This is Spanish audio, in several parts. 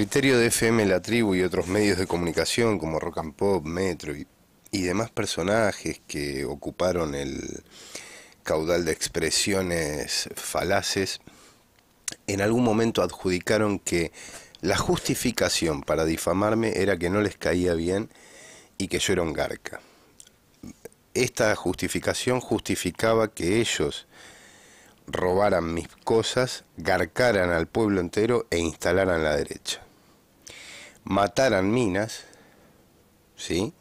criterio de FM La Tribu y otros medios de comunicación como Rock and Pop, Metro y, y demás personajes que ocuparon el caudal de expresiones falaces, en algún momento adjudicaron que la justificación para difamarme era que no les caía bien y que yo era un garca. Esta justificación justificaba que ellos robaran mis cosas, garcaran al pueblo entero e instalaran la derecha mataran minas, ¿sí?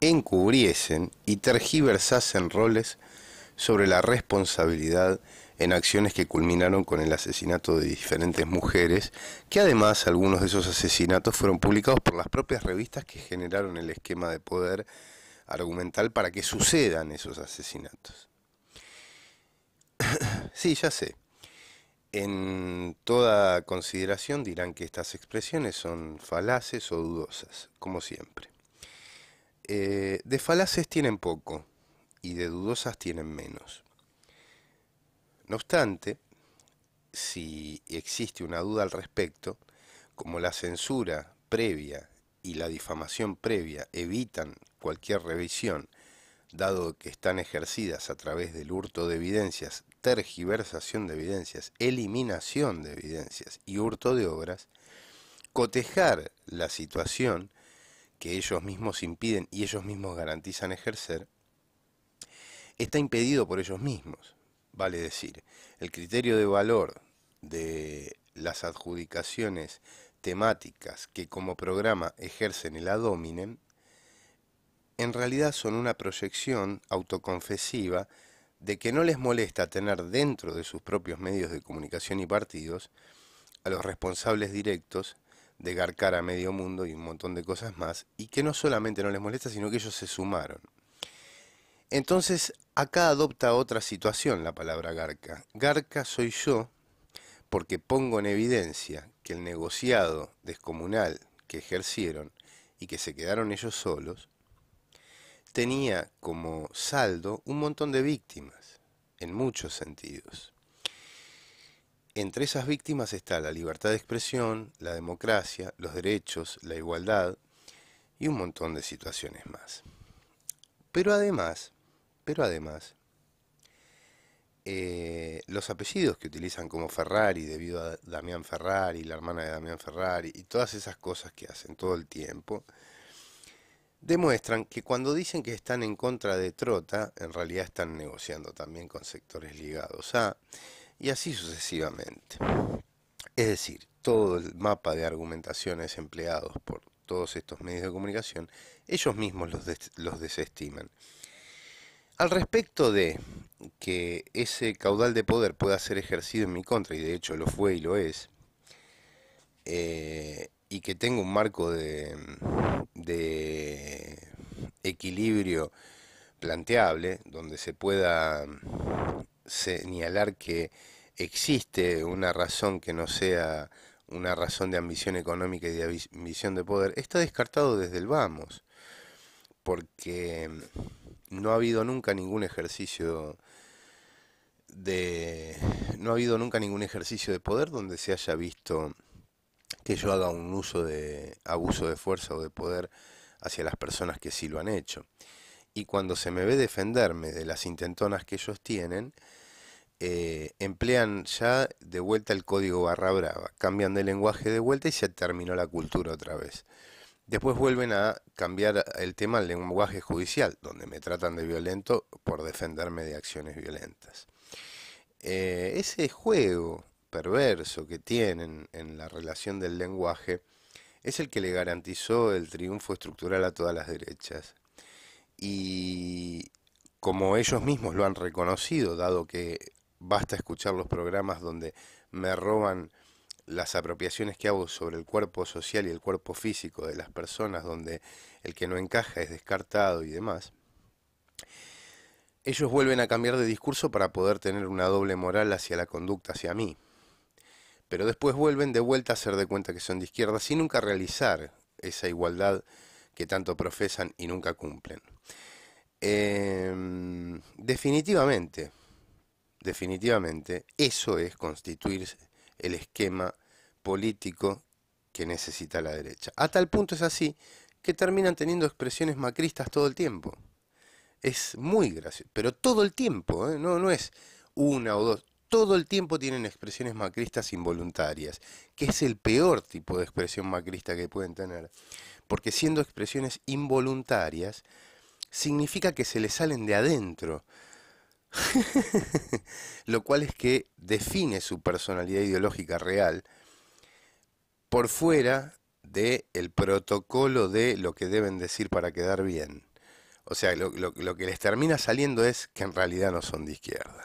encubriesen y tergiversasen roles sobre la responsabilidad en acciones que culminaron con el asesinato de diferentes mujeres, que además algunos de esos asesinatos fueron publicados por las propias revistas que generaron el esquema de poder argumental para que sucedan esos asesinatos. sí, ya sé, en toda consideración dirán que estas expresiones son falaces o dudosas, como siempre. Eh, de falaces tienen poco y de dudosas tienen menos. No obstante, si existe una duda al respecto, como la censura previa y la difamación previa evitan cualquier revisión, dado que están ejercidas a través del hurto de evidencias tergiversación de evidencias, eliminación de evidencias y hurto de obras, cotejar la situación que ellos mismos impiden y ellos mismos garantizan ejercer, está impedido por ellos mismos. Vale decir, el criterio de valor de las adjudicaciones temáticas que como programa ejercen el la en realidad son una proyección autoconfesiva de que no les molesta tener dentro de sus propios medios de comunicación y partidos a los responsables directos de garcar a medio mundo y un montón de cosas más, y que no solamente no les molesta, sino que ellos se sumaron. Entonces, acá adopta otra situación la palabra garca. Garca soy yo porque pongo en evidencia que el negociado descomunal que ejercieron y que se quedaron ellos solos, tenía como saldo un montón de víctimas, en muchos sentidos. Entre esas víctimas está la libertad de expresión, la democracia, los derechos, la igualdad y un montón de situaciones más. Pero además, pero además, eh, los apellidos que utilizan como Ferrari debido a Damián Ferrari, la hermana de Damián Ferrari y todas esas cosas que hacen todo el tiempo, demuestran que cuando dicen que están en contra de Trota, en realidad están negociando también con sectores ligados a, y así sucesivamente. Es decir, todo el mapa de argumentaciones empleados por todos estos medios de comunicación, ellos mismos los, desestiman. Al respecto de que ese caudal de poder pueda ser ejercido en mi contra, y de hecho lo fue y lo es, eh, y que tenga un marco de, de equilibrio planteable, donde se pueda señalar que existe una razón que no sea una razón de ambición económica y de ambición de poder, está descartado desde el vamos, porque no ha habido nunca ningún ejercicio de no ha habido nunca ningún ejercicio de poder donde se haya visto que yo haga un uso de abuso de fuerza o de poder hacia las personas que sí lo han hecho. Y cuando se me ve defenderme de las intentonas que ellos tienen, eh, emplean ya de vuelta el código barra brava, cambian de lenguaje de vuelta y se terminó la cultura otra vez. Después vuelven a cambiar el tema al lenguaje judicial, donde me tratan de violento por defenderme de acciones violentas. Eh, ese juego perverso que tienen en la relación del lenguaje es el que le garantizó el triunfo estructural a todas las derechas. Y como ellos mismos lo han reconocido, dado que basta escuchar los programas donde me roban las apropiaciones que hago sobre el cuerpo social y el cuerpo físico de las personas, donde el que no encaja es descartado y demás, ellos vuelven a cambiar de discurso para poder tener una doble moral hacia la conducta, hacia mí pero después vuelven de vuelta a hacer de cuenta que son de izquierda sin nunca realizar esa igualdad que tanto profesan y nunca cumplen. Em, definitivamente, definitivamente, eso es constituir el esquema político que necesita la derecha. A tal punto es así que terminan teniendo expresiones macristas todo el tiempo. Es muy gracioso, pero todo el tiempo, ¿eh? no, no es una o dos, todo el tiempo tienen expresiones macristas involuntarias, que es el peor tipo de expresión macrista que pueden tener. Porque siendo expresiones involuntarias, significa que se les salen de adentro. Lo cual es que define su personalidad ideológica real por fuera del el protocolo de lo que deben decir para quedar bien. O sea, lo, que les termina saliendo es que en realidad no son de izquierda.